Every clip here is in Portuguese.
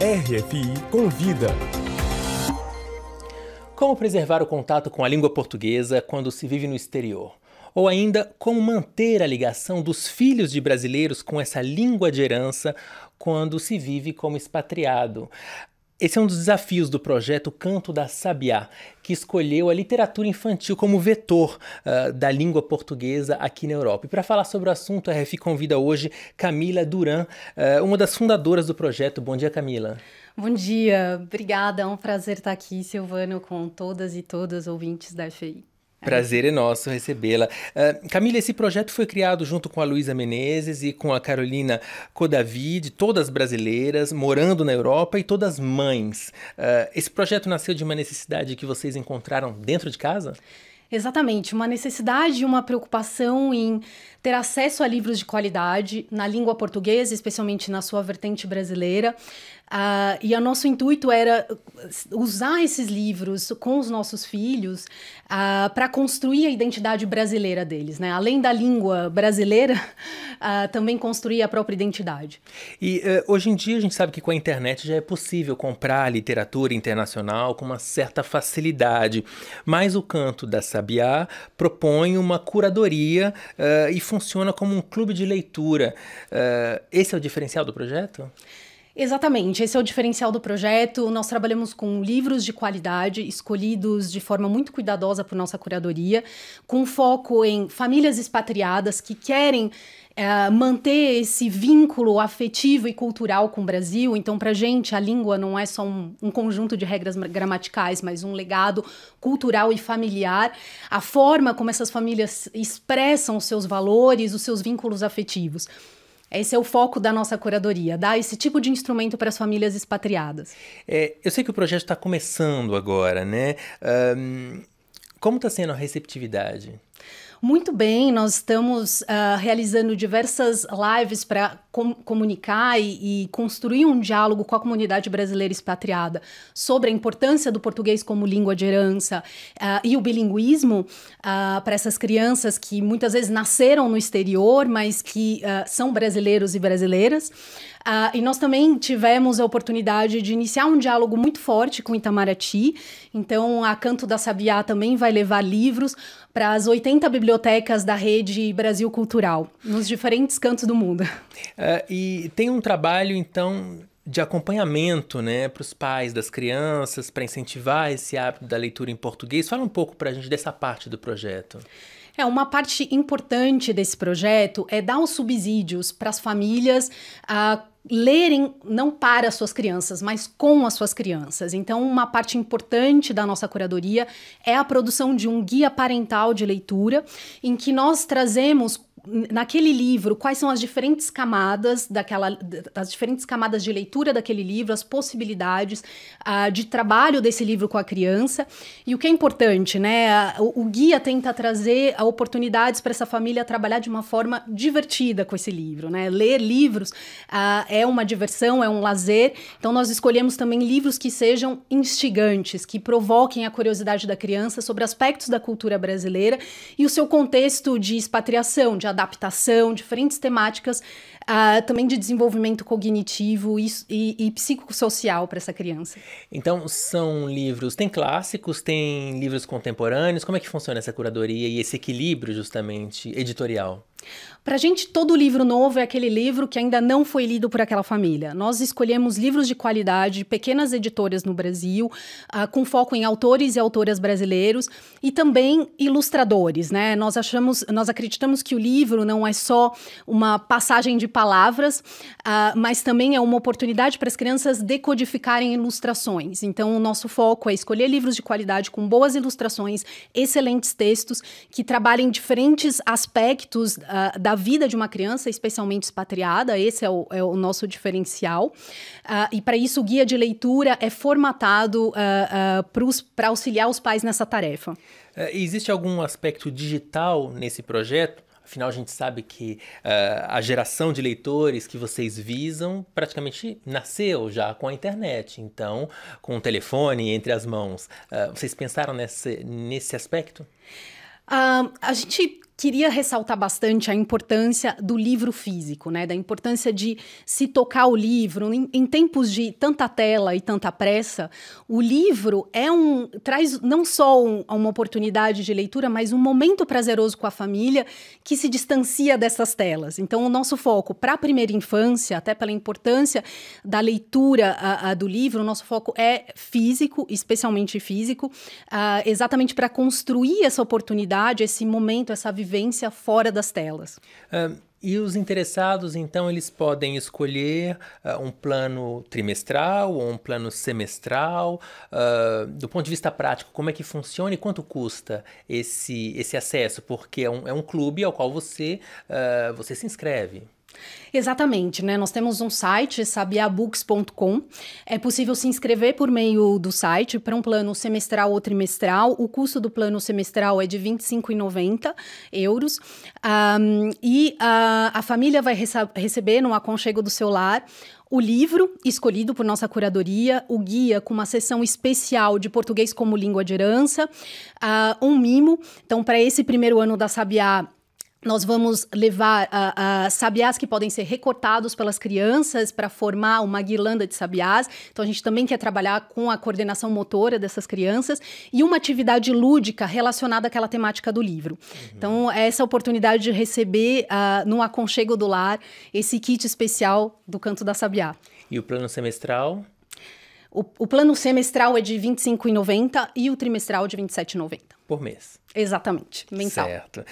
RFI Convida. Como preservar o contato com a língua portuguesa quando se vive no exterior? Ou ainda, como manter a ligação dos filhos de brasileiros com essa língua de herança quando se vive como expatriado? Esse é um dos desafios do projeto Canto da Sabiá, que escolheu a literatura infantil como vetor uh, da língua portuguesa aqui na Europa. E para falar sobre o assunto, a RF convida hoje Camila Duran, uh, uma das fundadoras do projeto. Bom dia, Camila. Bom dia, obrigada. É um prazer estar aqui, Silvano, com todas e todos os ouvintes da FI. Prazer é nosso recebê-la. Uh, Camila, esse projeto foi criado junto com a Luísa Menezes e com a Carolina Codavid, todas brasileiras, morando na Europa e todas mães. Uh, esse projeto nasceu de uma necessidade que vocês encontraram dentro de casa? Exatamente, uma necessidade, e uma preocupação em ter acesso a livros de qualidade na língua portuguesa, especialmente na sua vertente brasileira, Uh, e o nosso intuito era usar esses livros com os nossos filhos uh, ah, para construir a identidade brasileira deles, né? Além da língua brasileira, uh, também construir a própria identidade. E eh, hoje em dia a gente sabe que com a internet já é possível comprar literatura internacional com uma certa facilidade, mas o Canto da Sabiá propõe uma curadoria eh, e funciona como um clube de leitura. Eh, esse é o diferencial do projeto? Exatamente, esse é o diferencial do projeto. Nós trabalhamos com livros de qualidade, escolhidos de forma muito cuidadosa por nossa curadoria, com foco em famílias expatriadas que querem é, manter esse vínculo afetivo e cultural com o Brasil. Então, para gente, a língua não é só um, um, conjunto de regras gramaticais, mas um legado cultural e familiar. A forma como essas famílias expressam os seus valores, os seus vínculos afetivos. Esse é o foco da nossa curadoria, dar esse tipo de instrumento para as famílias expatriadas. É, eu sei que o projeto está começando agora, né? Um, como está sendo a receptividade? Muito bem, nós estamos uh, realizando diversas lives para com comunicar e, e, construir um diálogo com a comunidade brasileira expatriada sobre a importância do português como língua de herança uh, e o bilinguismo uh, ah, para essas crianças que muitas vezes nasceram no exterior, mas que são brasileiros e brasileiras. e nós também tivemos a oportunidade de iniciar um diálogo muito forte com Itamaraty. Então, a Canto da Sabiá também vai levar livros para as 80 bibliotecas da rede Brasil Cultural, nos diferentes cantos do mundo. É, e tem um trabalho, então, de acompanhamento né, para os pais das crianças, para incentivar esse hábito da leitura em português. Fala um pouco para a gente dessa parte do projeto. É, uma parte importante desse projeto é dar os subsídios para as famílias. Uh, lerem não para as suas crianças, mas com as suas crianças. Então, uma parte importante da nossa curadoria é a produção de um guia parental de leitura, em que nós trazemos naquele livro, quais são as diferentes camadas daquela, as diferentes camadas de leitura daquele livro, as possibilidades uh, de trabalho desse livro com a criança. E o que é importante, né? O, o guia tenta trazer oportunidades para essa família trabalhar de uma forma divertida com esse livro, né? Ler livros uh, é uma diversão, é um lazer. Então nós escolhemos também livros que sejam instigantes, que provoquem a curiosidade da criança sobre aspectos da cultura brasileira e o seu contexto de expatriação, de adaptação, diferentes temáticas uh, também de desenvolvimento cognitivo e, e, e psicossocial para essa criança. Então, são livros, tem clássicos, tem livros contemporâneos, como é que funciona essa curadoria e esse equilíbrio justamente editorial? Para a gente, todo livro novo é aquele livro que ainda não foi lido por aquela família. Nós escolhemos livros de qualidade, pequenas editoras no Brasil, uh, com foco em autores e autoras brasileiros e também ilustradores. Né? Nós achamos, nós acreditamos que o livro não é só uma passagem de palavras, uh, mas também é uma oportunidade para as crianças decodificarem ilustrações. Então, o nosso foco é escolher livros de qualidade com boas ilustrações, excelentes textos que trabalhem diferentes aspectos ah, da vida de uma criança, especialmente expatriada, esse é o, é o nosso diferencial. Uh, e para isso, o guia de leitura é formatado ah, para auxiliar os pais nessa tarefa. É, existe algum aspecto digital nesse projeto? Afinal, a gente sabe que uh, a geração de leitores que vocês visam praticamente nasceu já com a internet. Então, com o telefone entre as mãos, uh, vocês pensaram nesse, nesse aspecto? Uh, a gente queria ressaltar bastante a importância do livro físico, né? Da importância de se tocar o livro. Em, em, tempos de tanta tela e tanta pressa, o livro é um traz não só um, uma oportunidade de leitura, mas um momento prazeroso com a família que se distancia dessas telas. Então, o nosso foco para a primeira infância, até pela importância da leitura a, a, do livro, o nosso foco é físico, especialmente físico, a, ah, exatamente para construir essa oportunidade, esse momento, essa vivência vivência fora das telas. Um... E os interessados, então, eles podem escolher uh, um plano trimestral ou um plano semestral. Uh, do ponto de vista prático, como é que funciona e quanto custa esse, esse acesso? Porque é um, é um clube ao qual você, uh, você se inscreve. Exatamente, né? Nós temos um site, sabiabooks.com. É possível se inscrever por meio do site para um plano semestral ou trimestral. O custo do plano semestral é de R$ 25,90 euros. Um, e a, ah, a família vai receber no aconchego do seu lar o livro escolhido por nossa curadoria, o guia com uma sessão especial de português como língua de herança, uh, um mimo. Então, para esse primeiro ano da Sabiá, nós vamos levar uh, uh, sabiás que podem ser recortados pelas crianças para formar uma guirlanda de sabiás. Então, a gente também quer trabalhar com a coordenação motora dessas crianças e uma atividade lúdica relacionada àquela temática do livro. Uhum. Então, é essa oportunidade de receber uh, no Aconchego do Lar esse kit especial do Canto da Sabiá. E o plano semestral? O, o plano semestral é de R$ 25,90 e o trimestral de R$ 27,90. Por mês. Exatamente, mensal. Certo.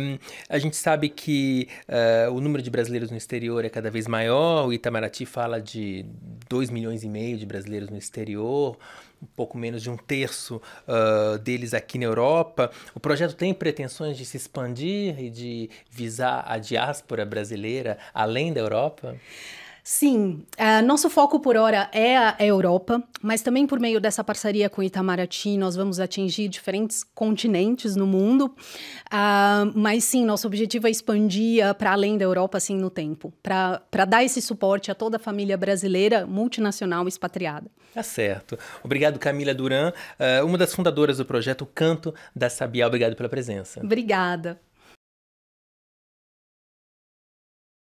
Um, a gente sabe que uh, o número de brasileiros no exterior é cada vez maior, o Itamaraty fala de 2 milhões e meio de brasileiros no exterior, um pouco menos de um terço uh, deles aqui na Europa. O projeto tem pretensões de se expandir e de visar a diáspora brasileira além da Europa? Sim, uh, nosso foco por hora é, é a Europa, mas também por meio dessa parceria com Itamaraty nós vamos atingir diferentes continentes no mundo. Uh, mas sim, nosso objetivo é expandir ah, para além da Europa assim no tempo, para dar esse suporte a toda a família brasileira multinacional expatriada. Tá certo. Obrigado, Camila Duran, ah, uma das fundadoras do projeto Canto da Sabiá. Obrigado pela presença. Obrigada.